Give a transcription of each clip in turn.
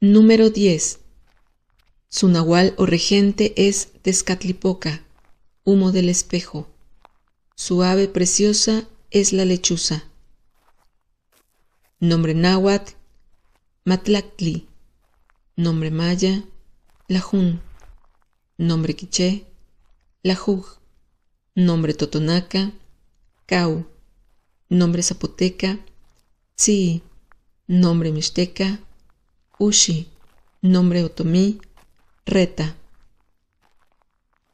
Número 10. Su nahual o regente es Tezcatlipoca, humo del espejo. Su ave preciosa es la lechuza. Nombre náhuatl, Matlactli. Nombre maya, Lajun. Nombre quiché, Lajuj. Nombre totonaca, Cau. Nombre zapoteca, Tzi. Nombre mixteca, Ushi, nombre Otomi, Reta.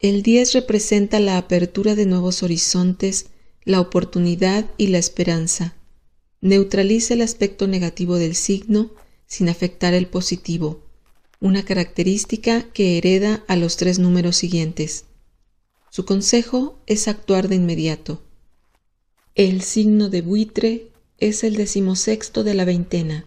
El 10 representa la apertura de nuevos horizontes, la oportunidad y la esperanza. Neutraliza el aspecto negativo del signo sin afectar el positivo, una característica que hereda a los tres números siguientes. Su consejo es actuar de inmediato. El signo de buitre es el decimosexto de la veintena.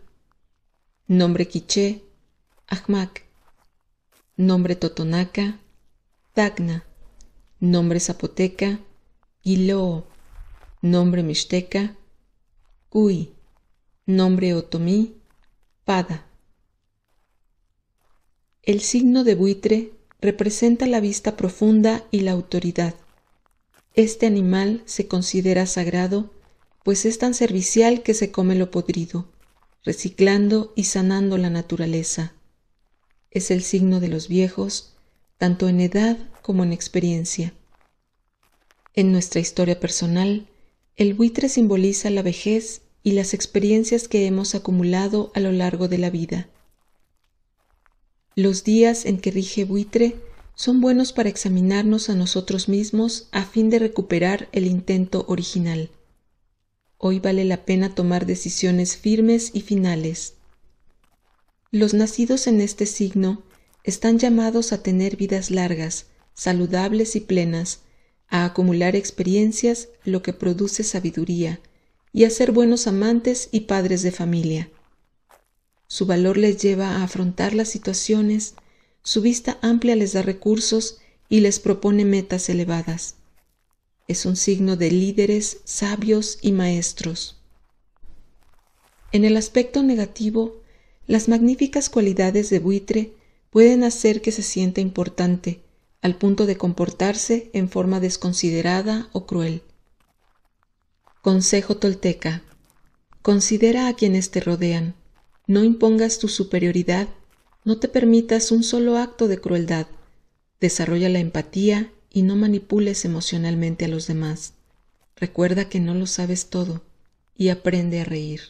nombre quiché, Ajmac, nombre totonaca, Tacna, nombre zapoteca, Guiloo, nombre mixteca, ui. nombre otomí, Pada. El signo de buitre representa la vista profunda y la autoridad. Este animal se considera sagrado, pues es tan servicial que se come lo podrido reciclando y sanando la naturaleza. Es el signo de los viejos, tanto en edad como en experiencia. En nuestra historia personal, el buitre simboliza la vejez y las experiencias que hemos acumulado a lo largo de la vida. Los días en que rige buitre son buenos para examinarnos a nosotros mismos a fin de recuperar el intento original. Hoy vale la pena tomar decisiones firmes y finales. Los nacidos en este signo están llamados a tener vidas largas, saludables y plenas, a acumular experiencias, lo que produce sabiduría, y a ser buenos amantes y padres de familia. Su valor les lleva a afrontar las situaciones, su vista amplia les da recursos y les propone metas elevadas es un signo de líderes, sabios y maestros. En el aspecto negativo, las magníficas cualidades de buitre pueden hacer que se sienta importante, al punto de comportarse en forma desconsiderada o cruel. Consejo tolteca. Considera a quienes te rodean. No impongas tu superioridad, no te permitas un solo acto de crueldad. Desarrolla la empatía y no manipules emocionalmente a los demás. Recuerda que no lo sabes todo y aprende a reír.